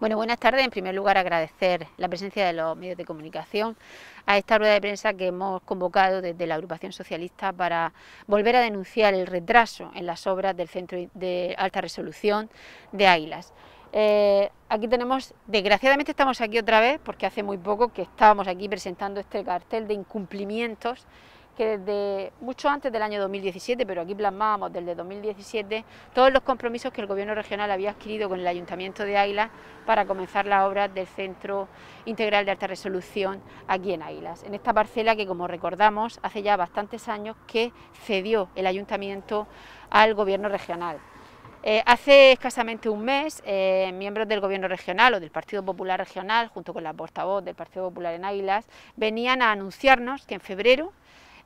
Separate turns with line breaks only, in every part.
Bueno, buenas tardes. En primer lugar, agradecer la presencia de los medios de comunicación a esta rueda de prensa que hemos convocado desde la agrupación socialista para volver a denunciar el retraso en las obras del Centro de Alta Resolución de Águilas. Eh, aquí tenemos, desgraciadamente estamos aquí otra vez, porque hace muy poco que estábamos aquí presentando este cartel de incumplimientos que desde mucho antes del año 2017, pero aquí plasmábamos desde 2017, todos los compromisos que el Gobierno regional había adquirido con el Ayuntamiento de Águilas para comenzar las obras del Centro Integral de Alta Resolución aquí en Águilas, en esta parcela que, como recordamos, hace ya bastantes años que cedió el Ayuntamiento al Gobierno regional. Eh, hace escasamente un mes, eh, miembros del Gobierno regional o del Partido Popular Regional, junto con la portavoz del Partido Popular en Águilas, venían a anunciarnos que en febrero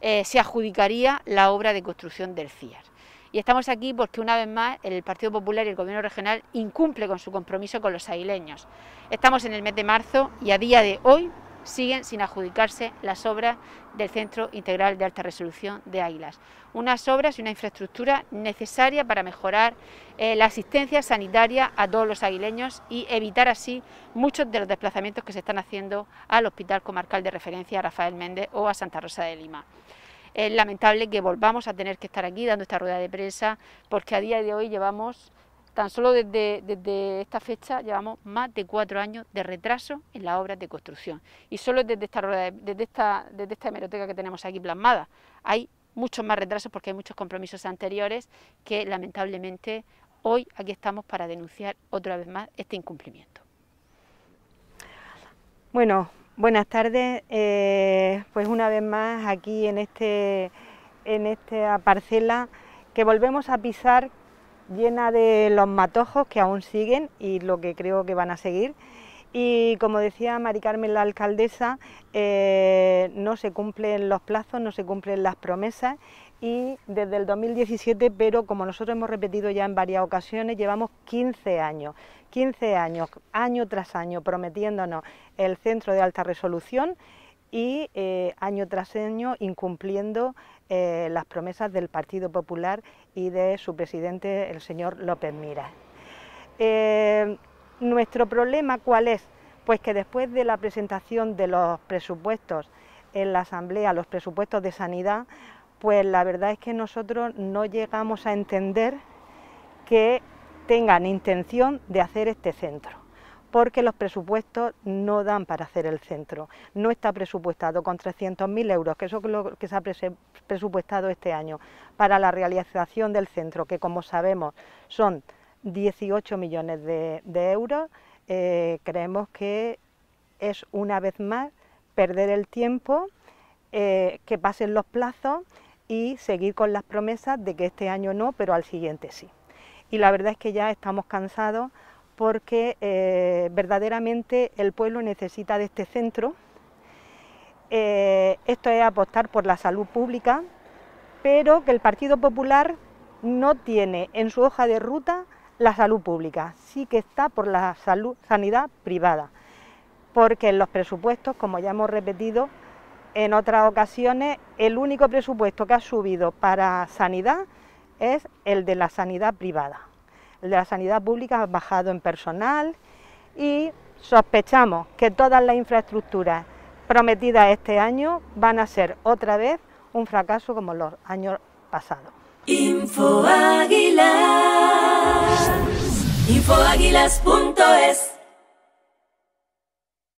eh, se adjudicaría la obra de construcción del CIAR. Y estamos aquí porque una vez más el Partido Popular y el Gobierno Regional incumple con su compromiso con los aguileños. Estamos en el mes de marzo y a día de hoy siguen sin adjudicarse las obras del Centro Integral de Alta Resolución de Águilas. Unas obras y una infraestructura necesaria para mejorar eh, la asistencia sanitaria a todos los aguileños y evitar así muchos de los desplazamientos que se están haciendo al Hospital Comarcal de Referencia a Rafael Méndez o a Santa Rosa de Lima. Es lamentable que volvamos a tener que estar aquí dando esta rueda de prensa porque a día de hoy llevamos Tan solo desde, esta fecha llevamos más de cuatro años de retraso en las obras de construcción. Y solo desde esta, desde esta hemeroteca que tenemos aquí plasmada hay muchos más retrasos porque hay muchos compromisos anteriores que lamentablemente hoy aquí estamos para denunciar otra vez más este incumplimiento.
Bueno, buenas tardes. Eh, pues una vez más aquí en, este, en esta parcela que volvemos a pisar llena de los matojos que aún siguen y lo que creo que van a seguir. Y como decía Mari Carmen, la alcaldesa, eh, no se cumplen los plazos, no se cumplen las promesas y desde el 2017, pero como nosotros hemos repetido ya en varias ocasiones, llevamos 15 años, 15 años, año tras año, prometiéndonos el centro de alta resolución y eh, año tras año incumpliendo eh, las promesas del Partido Popular y de su presidente, el señor López Mira. Eh, ¿Nuestro problema cuál es? Pues que después de la presentación de los presupuestos en la Asamblea, los presupuestos de sanidad, pues la verdad es que nosotros no llegamos a entender que tengan intención de hacer este centro porque los presupuestos no dan para hacer el centro. No está presupuestado con 300.000 euros, que eso es lo que se ha presupuestado este año, para la realización del centro, que como sabemos son 18 millones de, euros. Eh, creemos que es una vez más perder el tiempo, eh, que pasen los plazos y seguir con las promesas de que este año no, pero al siguiente sí. Y la verdad es que ya estamos cansados porque eh, verdaderamente el pueblo necesita de este centro. Eh, esto es apostar por la salud pública, pero que el Partido Popular no tiene en su hoja de ruta la salud pública, sí que está por la sanidad privada, porque en los presupuestos, como ya hemos repetido en otras ocasiones, el único presupuesto que ha subido para sanidad es el de la sanidad privada de la sanidad pública ha bajado en personal y sospechamos que todas las infraestructuras prometidas este año van a ser otra vez un fracaso como los años pasados.